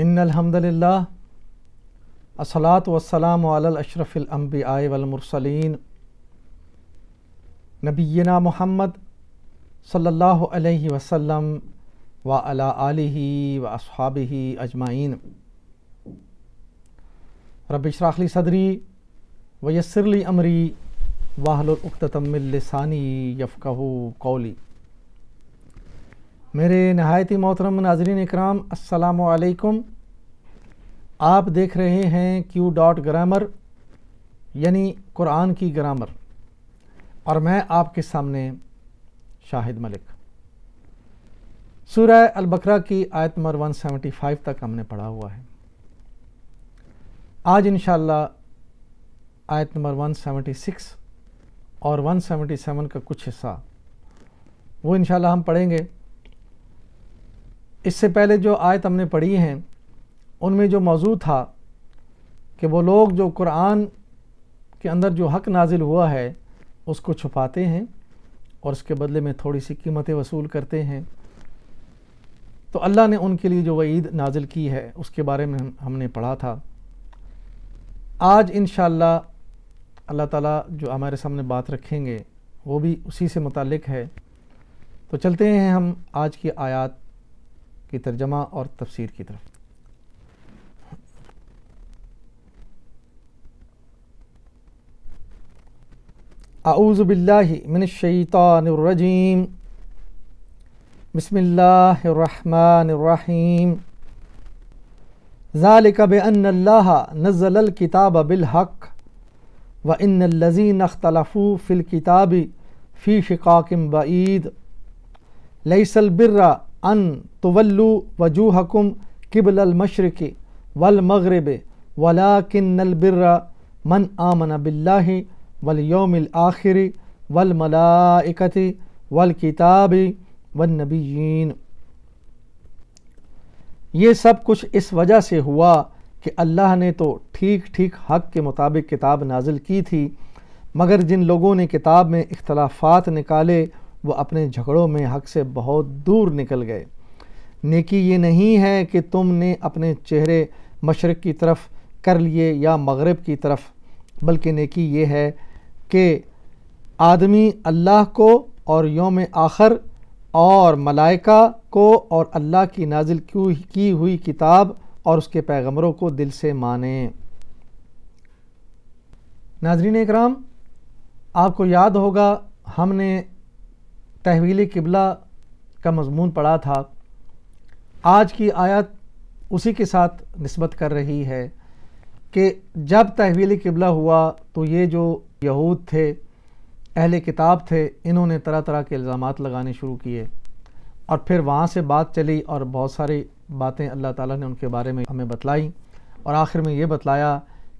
इन असलात वसलाम अशरफ़िलम्बिया वलमरसलिन नबीना मोहम्मद सल्लल्लाहु वसलम व अला आलिही व असहाबिही अजमाइन रबिशराखली सदरी वयसरली अमरी वाहलतमिलसानी यफ़क़ कौली मेरे नहायती मोहतरम नाजरीन इकराम अलकुम आप देख रहे हैं क्यू डॉट ग्रामर यानी कुरान की ग्रामर और मैं आपके सामने शाहिद मलिक सूर्य अलबकरा की आयत नंबर 175 तक हमने पढ़ा हुआ है आज इन आयत नंबर 176 और 177 का कुछ हिस्सा वो इन हम पढ़ेंगे इससे पहले जो आयत हमने पढ़ी हैं उनमें जो मौजू था कि वो लोग जो कुरान के अंदर जो हक नाजिल हुआ है उसको छुपाते हैं और उसके बदले में थोड़ी सी कीमतें वसूल करते हैं तो अल्लाह ने उनके लिए जो वईद नाजिल की है उसके बारे में हमने पढ़ा था आज इन अल्लाह ताला जो हमारे सामने बात रखेंगे वो भी उसी से मुतलक है तो चलते हैं हम आज की आयात की तर्जमा और तफसीर की तरफ बिल्ला आऊज़बिल्लिमिनशैतानरजीम बसमीम ज़ालिकबअल्ला किताब बिलहक व इन लजीन अख्तलफ़ू फ़िलकिताबी फ़ी शिकाकिम बईद लईसलबर्रा अन तवल्लु वजूहकुम किबल मशरक़ वल मगरब वला किन्नल बिर्रा मन आमन बिल्लाहि वल आखिरी वल मलाइकति वल किताबी वन नबीन ये सब कुछ इस वजह से हुआ कि अल्लाह ने तो ठीक ठीक हक के मुताबिक किताब नाजिल की थी मगर जिन लोगों ने किताब में इख्तलाफात निकाले वो अपने झगड़ों में हक से बहुत दूर निकल गए नेकी ये नहीं है कि तुमने अपने चेहरे मशरक़ की तरफ कर लिए या मगरब की तरफ बल्कि नेकी ये है कि आदमी अल्लाह को और योम आखर और मलाइका को और अल्लाह की नाजिल की हुई किताब और उसके पैगम्बरों को दिल से माने नाजरीन कराम आपको याद होगा हमने तहवील किबला का मजमून पढ़ा था आज की आयत उसी के साथ नस्बत कर रही है कि जब तहवील किबला हुआ तो ये जो यहूद थे अहल किताब थे इन्होंने तरह तरह के इल्ज़ाम लगाने शुरू किए और फिर वहाँ से बात चली और बहुत सारी बातें अल्लाह ताला ने उनके बारे में हमें बतलाईं और आखिर में ये बतलाया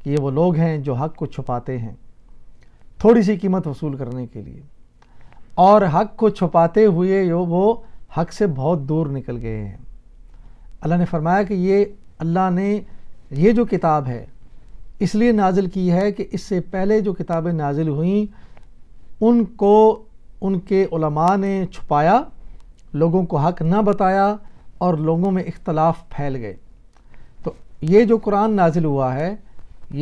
कि ये वो लोग हैं जो हक़ को छुपाते हैं थोड़ी सी कीमत वसूल करने के लिए और हक को छुपाते हुए यो वो हक से बहुत दूर निकल गए हैं अल्लाह ने फरमाया कि ये अल्लाह ने ये जो किताब है इसलिए नाजिल की है कि इससे पहले जो किताबें नाजिल हुईं उनको उनके उलमा ने छुपाया लोगों को हक ना बताया और लोगों में इख्तलाफ फैल गए तो ये जो कुरान नाजिल हुआ है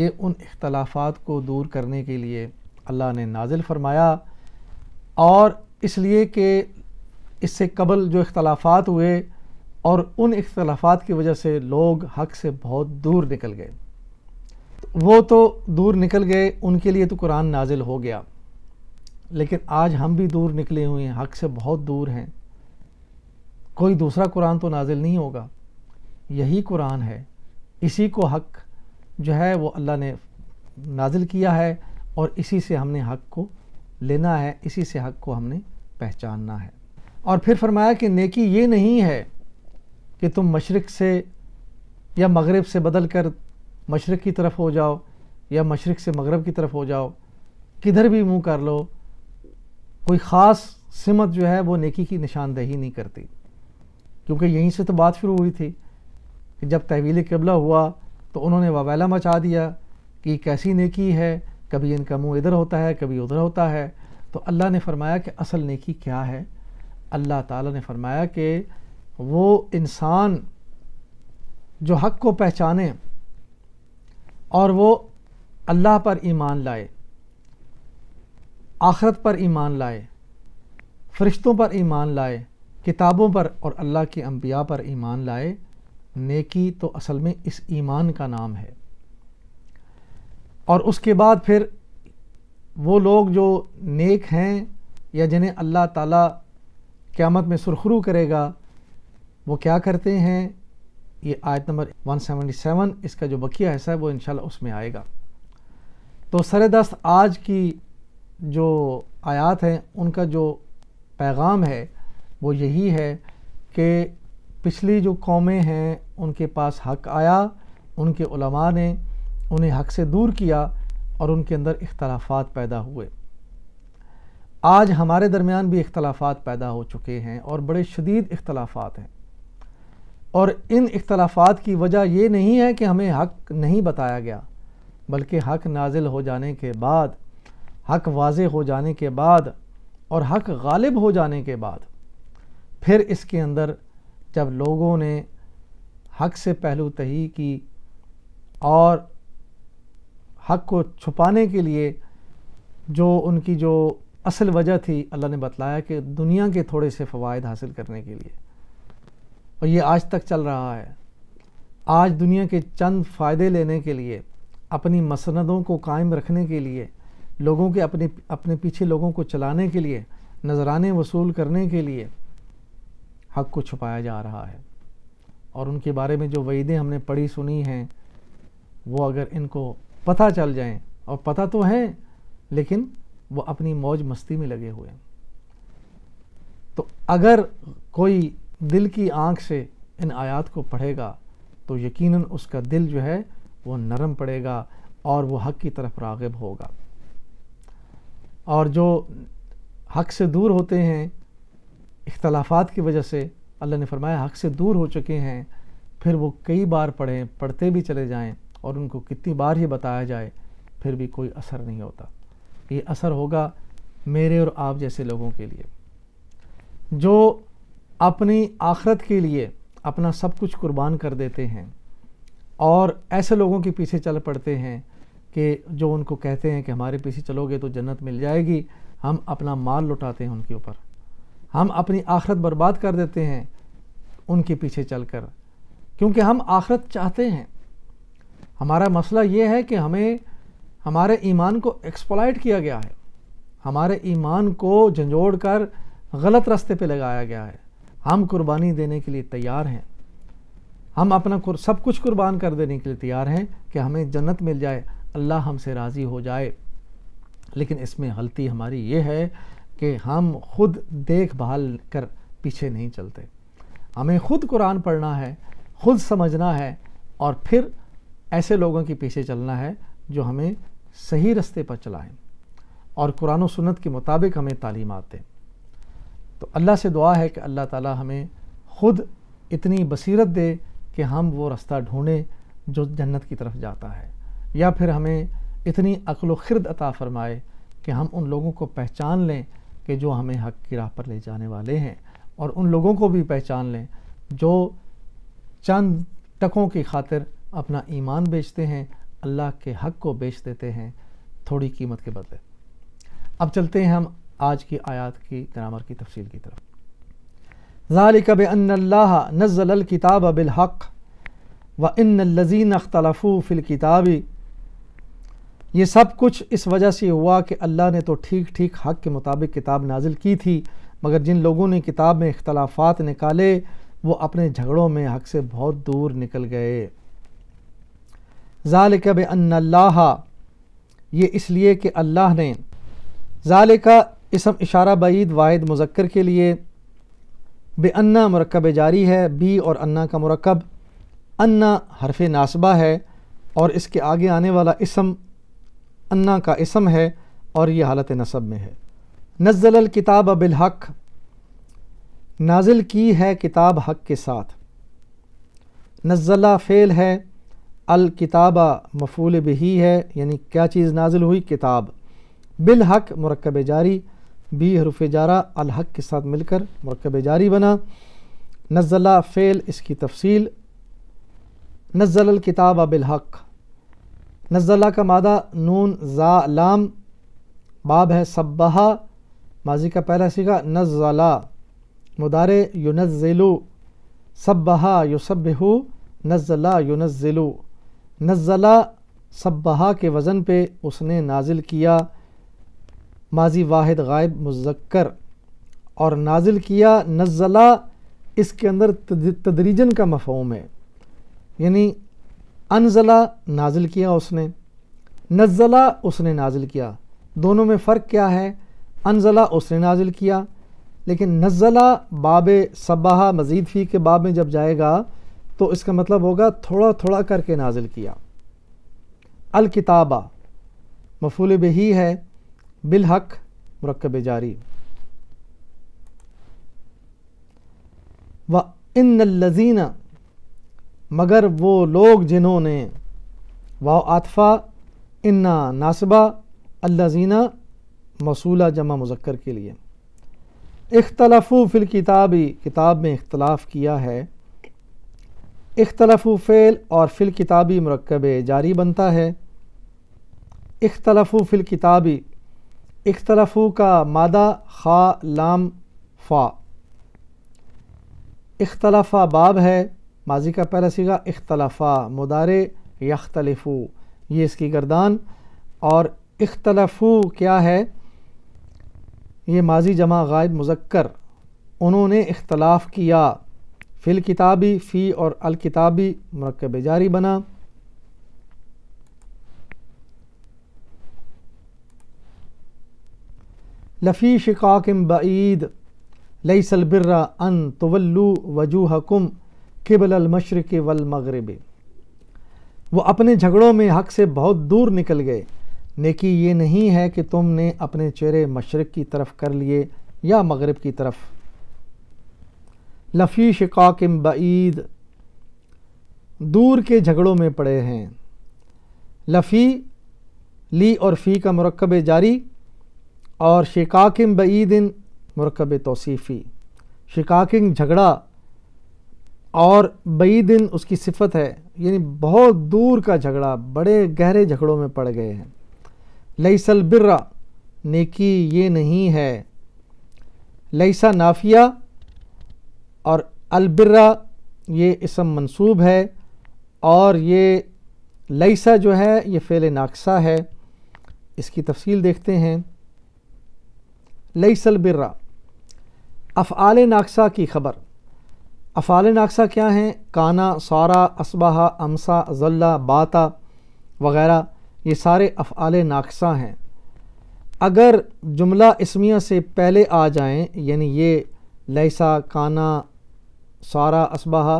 ये उन इख्तलाफात को दूर करने के लिए अल्लाह ने नाजिल फरमाया और इसलिए कि इससे कबल जो इख्तलाफात हुए और उन इख्तलाफात की वजह से लोग हक से बहुत दूर निकल गए वो तो दूर निकल गए उनके लिए तो कुरान नाजिल हो गया लेकिन आज हम भी दूर निकले हुए हैं हक से बहुत दूर हैं कोई दूसरा कुरान तो नाजिल नहीं होगा यही कुरान है इसी को हक जो है वो अल्लाह ने नाजिल किया है और इसी से हमने हक को लेना है इसी से हक को हमने पहचानना है और फिर फरमाया कि नेकी ये नहीं है कि तुम मशरक़ से या मगरब से बदल कर मशरक़ की तरफ हो जाओ या मशरक़ से मगरब की तरफ हो जाओ किधर भी मुंह कर लो कोई ख़ास सिमत जो है वो नेकी की निशानदेही नहीं करती क्योंकि यहीं से तो बात शुरू हुई थी कि जब तहवील कबला हुआ तो उन्होंने वबैला मचा दिया कि कैसी नेकी है कभी इनका मुंह इधर होता है कभी उधर होता है तो अल्लाह ने फरमाया कि असल नेकी क्या है अल्लाह ताला ने फरमाया कि वो इंसान जो हक को पहचाने और वो अल्लाह पर ईमान लाए आखरत पर ईमान लाए फरिश्तों पर ईमान लाए किताबों पर और अल्लाह के अम्बिया पर ईमान लाए नेकी तो असल में इस ईमान का नाम है और उसके बाद फिर वो लोग जो नेक हैं या जिन्हें अल्लाह ताला क़यामत में सुरखरू करेगा वो क्या करते हैं ये आयत नंबर 177 इसका जो बकिया हिस्सा है वो इन उसमें आएगा तो दस्त आज की जो आयात हैं उनका जो पैगाम है वो यही है कि पिछली जो कौमें हैं उनके पास हक आया उनके उलमा ने उन्हें हक से दूर किया और उनके अंदर इख्तलाफात पैदा हुए आज हमारे दरमियान भी इख्तलाफात पैदा हो चुके हैं और बड़े शदीद इख्तलाफात हैं और इन इख्तलाफात की वजह ये नहीं है कि हमें हक नहीं बताया गया बल्कि हक नाजिल हो जाने के बाद हक वाज हो जाने के बाद और हक गालिब हो जाने के बाद फिर इसके अंदर जब लोगों ने हक से पहलू तही की और हक़ को छुपाने के लिए जो उनकी जो असल वजह थी अल्लाह ने बतलाया कि दुनिया के थोड़े से फ़वाद हासिल करने के लिए और ये आज तक चल रहा है आज दुनिया के चंद फ़ायदे लेने के लिए अपनी मसंदों को कायम रखने के लिए लोगों के अपने अपने पीछे लोगों को चलाने के लिए नजराने वसूल करने के लिए हक़ को छुपाया जा रहा है और उनके बारे में जो वईदें हमने पढ़ी सुनी हैं वो अगर इनको पता चल जाए और पता तो है लेकिन वो अपनी मौज मस्ती में लगे हुए हैं तो अगर कोई दिल की आंख से इन आयात को पढ़ेगा तो यकीनन उसका दिल जो है वो नरम पड़ेगा और वो हक की तरफ रागब होगा और जो हक से दूर होते हैं इख्तलाफात की वजह से अल्लाह ने फरमाया हक से दूर हो चुके हैं फिर वो कई बार पढ़ें पढ़ते भी चले जाएं और उनको कितनी बार ही बताया जाए फिर भी कोई असर नहीं होता ये असर होगा मेरे और आप जैसे लोगों के लिए जो अपनी आखरत के लिए अपना सब कुछ कुर्बान कर देते हैं और ऐसे लोगों के पीछे चल पड़ते हैं कि जो उनको कहते हैं कि हमारे पीछे चलोगे तो जन्नत मिल जाएगी हम अपना माल लुटाते हैं उनके ऊपर हम अपनी आखरत बर्बाद कर देते हैं उनके पीछे चलकर क्योंकि हम आखरत चाहते हैं हमारा मसला ये है कि हमें हमारे ईमान को एक्सप्लाइट किया गया है हमारे ईमान को झंझोड़ कर गलत रास्ते पे लगाया गया है हम कुर्बानी देने के लिए तैयार हैं हम अपना सब कुछ कुर्बान कर देने के लिए तैयार हैं कि हमें जन्नत मिल जाए अल्लाह हमसे राज़ी हो जाए लेकिन इसमें गलती हमारी ये है कि हम खुद देखभाल कर पीछे नहीं चलते हमें खुद कुरान पढ़ना है खुद समझना है और फिर ऐसे लोगों के पीछे चलना है जो हमें सही रास्ते पर चलाएं और कुरान और सुन्नत के मुताबिक हमें तालीम दें तो अल्लाह से दुआ है कि अल्लाह ताला हमें ख़ुद इतनी बसीरत दे कि हम वो रास्ता ढूंढें जो जन्नत की तरफ जाता है या फिर हमें इतनी अक्ल खिरद अता फ़रमाए कि हम उन लोगों को पहचान लें कि जो हमें हक की राह पर ले जाने वाले हैं और उन लोगों को भी पहचान लें जो चंद टकों की खातिर अपना ईमान बेचते हैं अल्लाह के हक़ को बेच देते हैं थोड़ी कीमत के बदले अब चलते हैं हम आज की आयात की ग्रामर की तफसील की तरफ ज़ालिक बन्नल्लाह नज़ल किताब बिलहक़ व इन लजीन अख्तलफ़ू फ़िल किताबी ये सब कुछ इस वजह से हुआ कि अल्लाह ने तो ठीक ठीक हक़ के मुताबिक किताब नाजिल की थी मगर जिन लोगों ने किताब में इख्तलाफात निकाले वो अपने झगड़ों में हक़ से बहुत दूर निकल गए ज़ालिक बन्नल्लाह ये इसलिए कि अल्लाह ने ज़ालिका इसम इशारा बईद वाहिद मुजक्र के लिए बेअन्ना मरकब जारी है बी और अन्ना का मरकब अन्ना हरफ नासबा है और इसके आगे आने वाला इसम अन्ना का इसम है और ये हालत नसब में है नज़ल किताब बिलहक नाजिल की है किताब हक के साथ नज़ला फ़ेल है अल किताबा मफूल बही है यानी क्या चीज़ नाजिल हुई किताब बिल हक मरकब जारी बी हरूफ जारा अल हक के साथ मिलकर मरकब जारी बना नज़ला फ़ेल इसकी तफसील नज़ल किताब बिल हक नज़ला का मादा नून ज़ा लाम बाब है सब्बहा माजी का पहला सीखा नज़ला मुदार युनज़िलु सब्बहा युसबहु नज़ला युनज़िलु नज़ला सब्बहा के वज़न पे उसने नाजिल किया माजी वाहिद गायब मुजक्कर और नाजिल किया नज़ला इसके अंदर तदरीजन का मफहम है यानी अनजला नाजिल किया उसने नज़ला उसने नाजिल किया दोनों में फ़र्क क्या है अनजला उसने नाजिल किया लेकिन नज़ला बाब सबाहा मज़ीद फ़ी के बाब में जब जाएगा तो इसका मतलब होगा थोड़ा थोड़ा करके नाजिल किया अल किताबा मफूल बही है बिलहक मरकब जारी व इन लजीना मगर वो लोग जिन्होंने वाह आतफ़ा इन्ना नासबा अजीना मसूला जमा मुजक्र के लिए इख्तलाफू फिल किताबी किताब में इख्तलाफ किया है इख्तलफ फ़ेल और फिल किताबी मरकब जारी बनता है इख्तलफ फिल किताबी इख्तलफ का मादा खा लाम फ़ा इख्तलफा बाब है माजी का पहला सीगा इख्तलफा मुदारे यख्तलफ़ु ये इसकी गर्दान और इख्तलफ़ु क्या है ये माजी जमा गायब मुजक्कर उन्होंने इख्तलाफ किया फिल किताबी फ़ी और अल किताबी मरकब जारी बना लफ़ी शिकाकम बईद लईसलबर्रा अन तवल्लू वजूहकुम किबल अलमशरक वलमगरब वो अपने झगड़ों में हक से बहुत दूर निकल गए नेकी ये नहीं है कि तुमने अपने चेहरे मशरक़ की तरफ कर लिए या मगरब की तरफ लफ़ी शिकाकिम बद दूर के झगड़ों में पड़े हैं लफ़ी ली और फ़ी का मरकब जारी और शिकाकिम बईदिन मरकब तोसीफ़ी शिकाकिन झगड़ा और बईदिन उसकी सिफत है यानी बहुत दूर का झगड़ा बड़े गहरे झगड़ों में पड़ गए हैं लईसल बिर्रा नेकी ये नहीं है लईसा नाफिया और अलबर्रा ये इसम मंसूब है और ये लईसा जो है ये फ़ेल नाकसा है इसकी तफसील देखते हैं लईसलबर्रा अफ़ाल नाकसा की खबर अफ़ाल नाकसा क्या हैं काना सारा असबाह अमसा जल्ला बाता वग़ैरह ये सारे अफ़ाल नाकसा हैं अगर जुमला इसमिया से पहले आ जाएं यानी ये लैसा काना सारा असबाह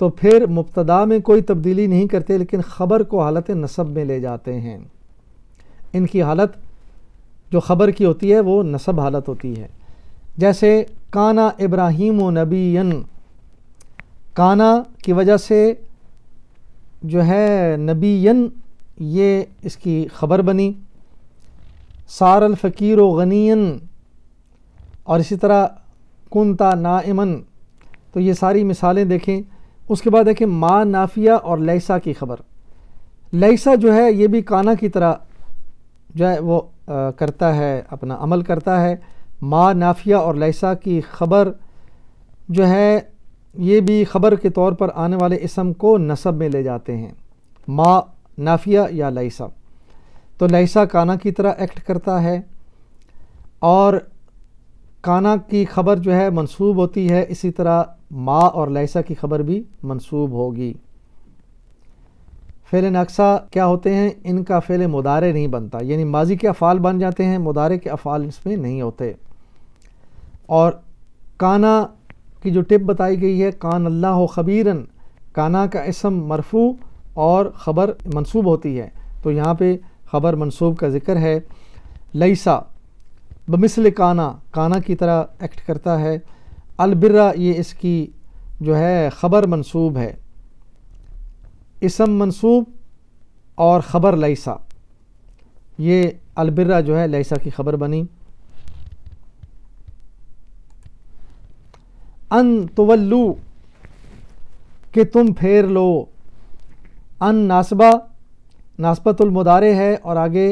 तो फिर मुबतदा में कोई तब्दीली नहीं करते लेकिन ख़बर को हालत नसब में ले जाते हैं इनकी हालत जो ख़बर की होती है वो नसब हालत होती है जैसे काना इब्राहिम नबीन काना की वजह से जो है नबीन ये इसकी ख़बर बनी सारल फ़कीर गनीन और इसी तरह कुंता नाइमन तो ये सारी मिसालें देखें उसके बाद देखें माँ नाफिया और लैसा की खबर लैसा जो है ये भी काना की तरह जो है वो आ, करता है अपना अमल करता है माँ नाफिया और लैसा की खबर जो है ये भी खबर के तौर पर आने वाले इसम को नसब में ले जाते हैं माँ नाफिया या लैसा तो लैसा काना की तरह एक्ट करता है और काना की खबर जो है मंसूब होती है इसी तरह माँ और लैसा की खबर भी मंसूब होगी फ़ेल नक्सा क्या होते हैं इनका फेले मुदारे नहीं बनता यानी माजी के अफ़ाल बन जाते हैं मुदारे के अफ़ाल इसमें नहीं होते और काना की जो टिप बताई गई है कान अल्लाह खबीरन काना का इसम मरफू और ख़बर मनसूब होती है तो यहाँ पे ख़बर मनसूब का ज़िक्र है लईसा बमिसल काना काना की तरह एक्ट करता है अलबर्रा ये इसकी जो है ख़बर मंसूब है इसम मंसूब और ख़बर लैसा ये अलबर्रा जो है लैसा की ख़बर बनी अन तवल्लू कि तुम फेर लो अन नासबा नासबतुलमदारे है और आगे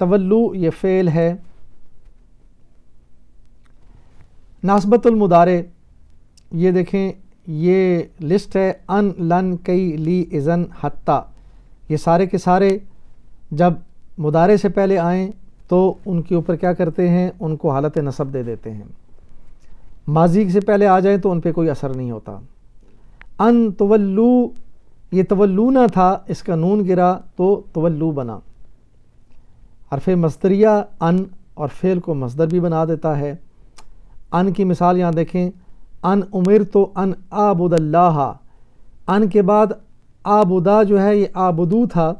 तवल्लु ये फ़ेल है नास्बतुलमदारे ये देखें ये लिस्ट है अन लन कई ली इज़न हत्ता ये सारे के सारे जब मुदारे से पहले आएँ तो उनके ऊपर क्या करते हैं उनको हालत नसब दे देते हैं माजी से पहले आ जाए तो उन पर कोई असर नहीं होता अन तवल्लू ये तवल्लू ना था इसका नून गिरा तो तवल्लू बना अरफ़ मस्तरिया अन और फेल को मजदर भी बना देता है अन की मिसाल यहाँ देखें अन उमिर तो अन आबुदल्ला अन के बाद आबुदा जो है ये आबुदू था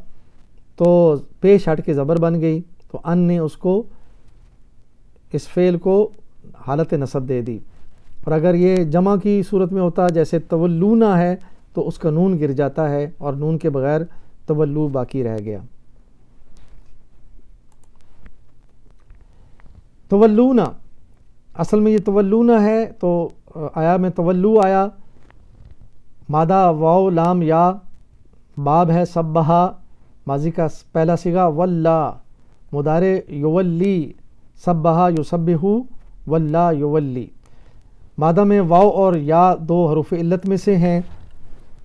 तो पेश हट के ज़बर बन गई तो अन ने उसको इस फेल को हालत नसब दे दी और अगर ये जमा की सूरत में होता जैसे तवल्लूना है तो उसका नून गिर जाता है और नून के बगैर तवल्लू बाकी रह गया तवल्लूना असल में ये ना है तो आया में तवल्लु आया मादा वाओ लाम या बाब है सब बहा माजी का पहला सिगा वल्ला मुदारे योवल्ली सब बहा युसबू वल्ला योवल्ली मादा में वाओ और या दो हरूफ इल्लत में से हैं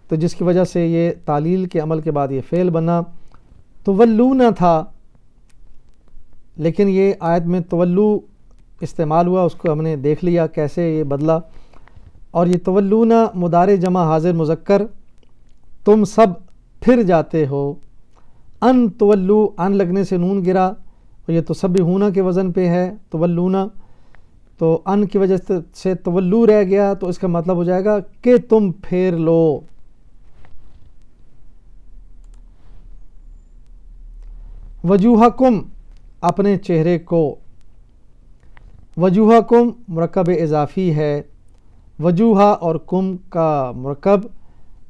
तो जिसकी वजह से ये तालील के अमल के बाद ये फ़ेल बना तो वल्लू ना था लेकिन ये आयत में तवल्लू इस्तेमाल हुआ उसको हमने देख लिया कैसे ये बदला और ये तवल्लूना मुदार जमा हाजिर मुजक्कर तुम सब फिर जाते हो अन तवल्लू अन लगने से नून गिरा और ये तो सब भी हूना के वज़न पे है तवल्लूना तो अन की वजह से तवल्लू रह गया तो इसका मतलब हो जाएगा कि तुम फेर लो वजूहकुम अपने चेहरे को वजूह कुम मरकब इजाफ़ी है वजूहा और कुम का मरकब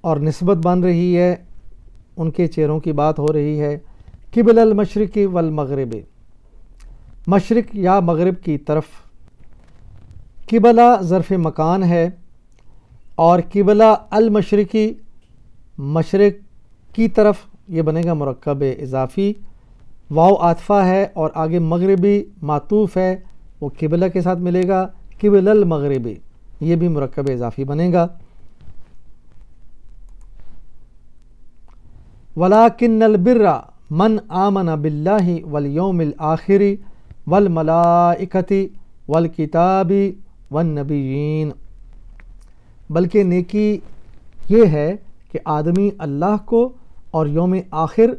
और नस्बत बन रही है उनके चेहरों की बात हो रही है किबल मशरक़ मशरक़ या मगरब की तरफ किबला ज़रफ़ मकान है और किबला अलमशरक़ी मशरक़ की तरफ ये बनेगा मरकब इजाफ़ी वाव आतफ़ा है और आगे मगरबी मातूफ़ है वो किबला के साथ मिलेगा किबल मगरबी ये भी मरकब इजाफी बनेगा वलाकिन बिर्रा मन आमन बिल्ला वलयोमिल आखिरी वल मलाइकती वल किताबी वन नबीन बल्कि नेकी ये है कि आदमी अल्लाह को और योम आखिर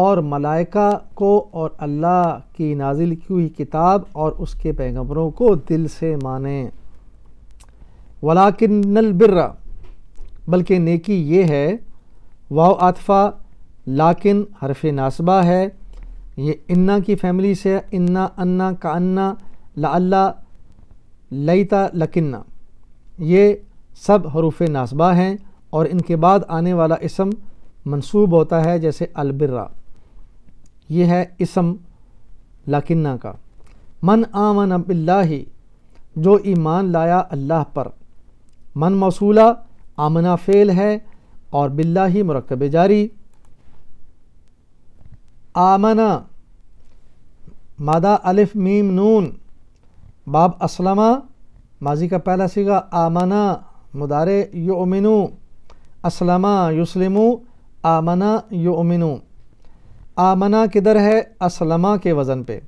और मलाइका को और अल्लाह की नाजिल की हुई किताब और उसके पैगम्बरों को दिल से माने वलाकिन बिर्रा बल्कि नेकी ये है वाह आतफ़ा लाकिन हरफ नासबा है ये इन्ना की फैमिली से इन्ना अन्ना का अन्ना ला लईता लकिन्ना ये सब हरूफ नासबा हैं और इनके बाद आने वाला इसम मंसूब होता है जैसे अलबिर्रा ये है इसम लाकिन्ना का मन आमन अबिल्ला जो ईमान लाया अल्लाह पर मन मौसूला आमना फ़ेल है और ही मरकब जारी आमना मादा अलिफ मीम नून बाब असलमा माजी का पहला सिगा आमना मुदारे योमिनु असलमा युसलिमु आमना योमिनु आमना किधर है असलमा के वज़न पे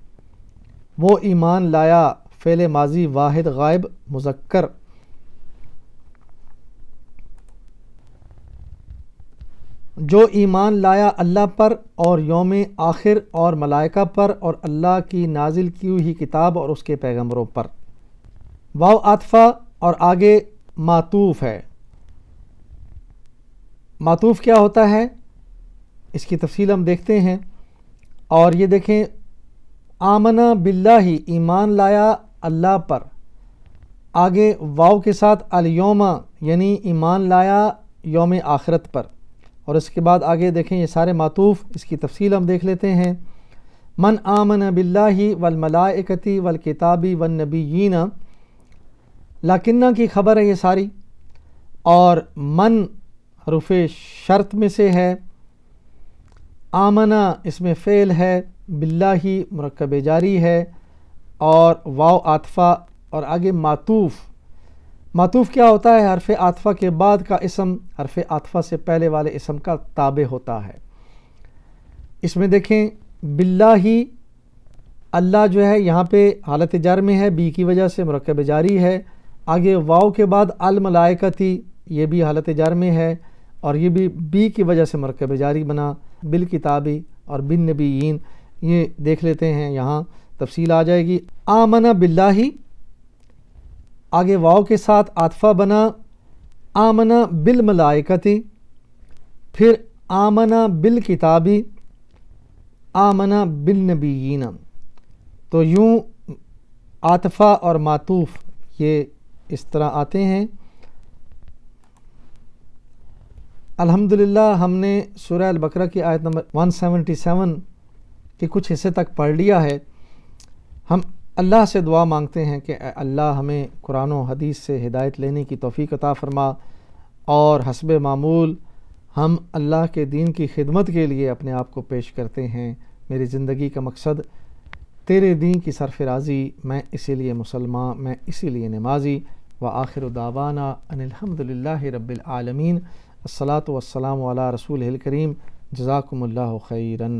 वो ईमान लाया फ़ेल माजी वाहिद गायब मुजक्कर जो ईमान लाया अल्लाह पर और योम आखिर और मलाइका पर और अल्लाह की नाजिल की हुई किताब और उसके पैगम्बरों पर वाव आतफ़ा और आगे मातूफ़ है मातूफ़ क्या होता है इसकी तफसील हम देखते हैं और ये देखें आमना बिल्ला ही ईमान लाया अल्लाह पर आगे वाव के साथ अलयोमा यानी ईमान लाया योम आखरत पर और इसके बाद आगे देखें ये सारे मातूफ़ इसकी तफसील हम देख लेते हैं मन आमन बिल्ला ही वल किताबी वन नबीना लाकन्ना की ख़बर है ये सारी और मन रुफ़ शर्त में से है आमना इसमें फ़ेल है बिल्ला ही मरकब जारी है और वाव आतफ़ा और आगे मातूफ़ मातूफ़ क्या होता है हरफ आतफ़ा के बाद का इसम हरफ आतफ़ा से पहले वाले इसम का ताबे होता है इसमें देखें बिल्ला ही अल्लाह जो है यहाँ पे हालत जार में है बी की वजह से मरकब जारी है आगे वाव के बाद अलमलायका थी ये भी हालत जार में है और ये भी बी की वजह से मरकब जारी बना बिल किताबी और बिन नबीन ये देख लेते हैं यहाँ तफसील आ जाएगी आमना ही आगे वाव के साथ आतफा बना आमना बिल मलाइकती फिर आमना बिल किताबी आमना बिल नबीन तो यूँ आतफा और मातूफ़ ये इस तरह आते हैं अल्हम्दुलिल्लाह हमने सूर्य बकरा की आयत नंबर 177 के कुछ हिस्से तक पढ़ लिया है हम अल्लाह से दुआ मांगते हैं कि अल्लाह हमें कुरान और हदीस से हिदायत लेने की तोफ़ी अता फ़रमा और हसब मामूल हम अल्लाह के दीन की खिदमत के लिए अपने आप को पेश करते हैं मेरी ज़िंदगी का मकसद तेरे दीन की सरफराजी मैं इसीलिए मुसलमान मैं इसीलिए नमाजी व आखिर दावाना अनिलहमदिल्ला रबालमीन असलात वसलाम रसूल करीम जजाकमल खैरन